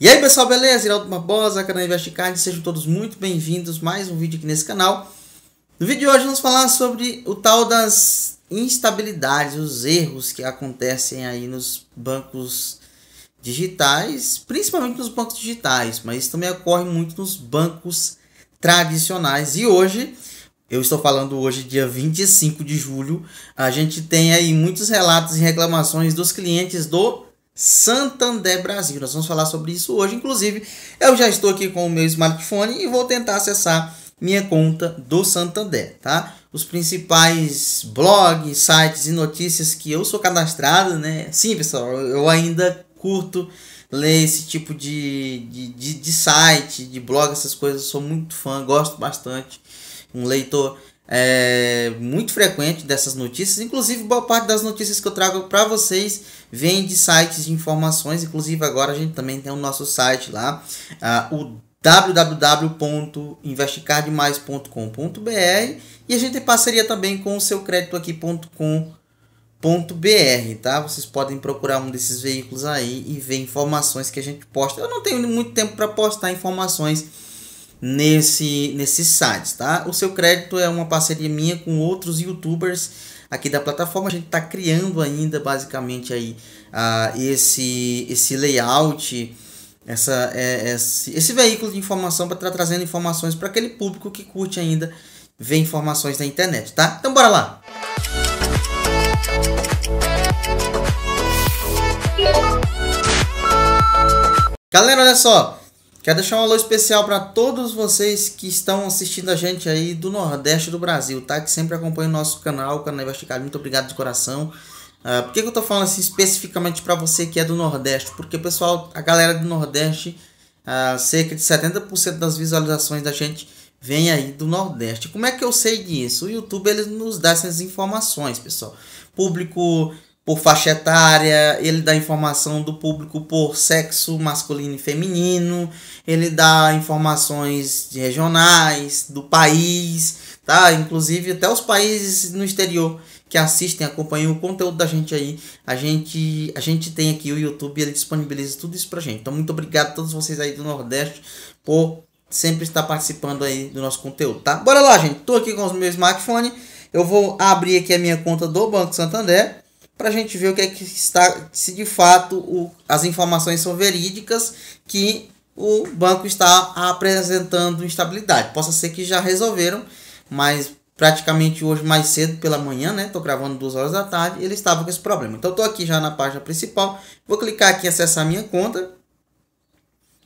E aí pessoal, beleza? Iraldo Barbosa, canal Investcard, sejam todos muito bem-vindos mais um vídeo aqui nesse canal. No vídeo de hoje vamos falar sobre o tal das instabilidades, os erros que acontecem aí nos bancos digitais, principalmente nos bancos digitais, mas isso também ocorre muito nos bancos tradicionais. E hoje, eu estou falando hoje dia 25 de julho, a gente tem aí muitos relatos e reclamações dos clientes do Santander Brasil. Nós vamos falar sobre isso hoje. Inclusive, eu já estou aqui com o meu smartphone e vou tentar acessar minha conta do Santander, tá? Os principais blogs, sites e notícias que eu sou cadastrado, né? Sim, pessoal, eu ainda curto ler esse tipo de, de, de, de site, de blog, essas coisas. Eu sou muito fã, gosto bastante. Um leitor é, muito frequente dessas notícias. Inclusive, boa parte das notícias que eu trago para vocês vem de sites de informações. Inclusive, agora a gente também tem o nosso site lá, uh, o www.investicardemais.com.br e a gente tem parceria também com o seu crédito aqui.com.br .br, tá? Vocês podem procurar um desses veículos aí e ver informações que a gente posta. Eu não tenho muito tempo para postar informações nesse nesses sites, tá? O seu crédito é uma parceria minha com outros YouTubers aqui da plataforma. A gente está criando ainda basicamente aí uh, esse esse layout essa, é, esse, esse veículo de informação para estar tá trazendo informações para aquele público que curte ainda ver informações na internet, tá? Então bora lá! Galera, olha só. Quero deixar um alô especial para todos vocês que estão assistindo a gente aí do Nordeste do Brasil, tá? Que sempre acompanham o nosso canal, o canal Investigado. Muito obrigado de coração. Uh, por que, que eu tô falando assim especificamente para você que é do Nordeste? Porque, pessoal, a galera do Nordeste, uh, cerca de 70% das visualizações da gente vem aí do Nordeste. Como é que eu sei disso? O YouTube ele nos dá essas informações, pessoal. Público por faixa etária, ele dá informação do público por sexo masculino e feminino, ele dá informações regionais, do país, tá? Inclusive até os países no exterior que assistem, acompanham o conteúdo da gente aí. A gente, a gente tem aqui o YouTube, ele disponibiliza tudo isso pra gente. Então, muito obrigado a todos vocês aí do Nordeste por sempre estar participando aí do nosso conteúdo, tá? Bora lá, gente. Tô aqui com os meus smartphone Eu vou abrir aqui a minha conta do Banco Santander para a gente ver o que é que está, se de fato o, as informações são verídicas que o banco está apresentando instabilidade. Possa ser que já resolveram, mas praticamente hoje mais cedo pela manhã, né? Tô gravando duas horas da tarde, ele estava com esse problema. Então tô aqui já na página principal, vou clicar aqui em acessar minha conta.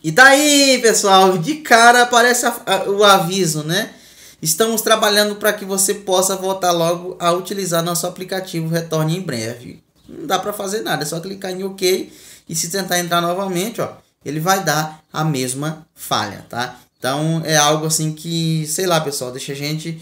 E daí, tá pessoal, de cara aparece a, a, o aviso, né? Estamos trabalhando para que você possa voltar logo a utilizar nosso aplicativo Retorne em breve. Não dá para fazer nada, é só clicar em OK e se tentar entrar novamente, ó, ele vai dar a mesma falha, tá? Então é algo assim que, sei lá, pessoal, deixa a gente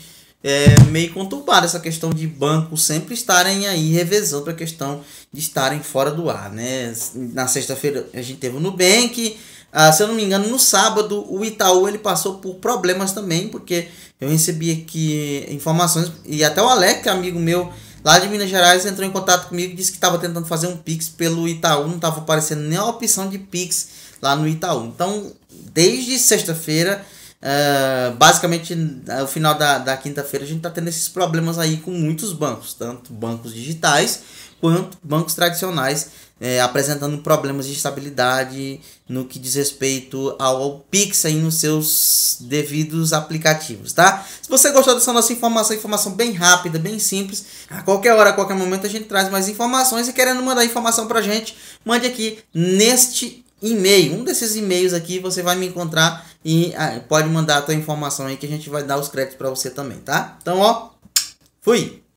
é, meio conturbada essa questão de bancos sempre estarem aí revezando para a questão de estarem fora do ar, né? Na sexta-feira a gente teve o Nubank, ah, se eu não me engano, no sábado o Itaú ele passou por problemas também, porque eu recebi aqui informações e até o Alec, amigo meu lá de Minas Gerais, entrou em contato comigo e disse que estava tentando fazer um Pix pelo Itaú, não estava aparecendo nem a opção de Pix lá no Itaú. Então, desde sexta-feira ah, basicamente, no ah, final da, da quinta-feira, a gente está tendo esses problemas aí com muitos bancos, tanto bancos digitais quanto bancos tradicionais, eh, apresentando problemas de estabilidade no que diz respeito ao, ao Pix aí nos seus devidos aplicativos, tá? Se você gostou dessa nossa informação, informação bem rápida, bem simples, a qualquer hora, a qualquer momento a gente traz mais informações e querendo mandar informação pra gente, mande aqui neste e-mail. Um desses e-mails aqui você vai me encontrar e ah, pode mandar a tua informação aí que a gente vai dar os créditos para você também, tá? Então, ó, fui!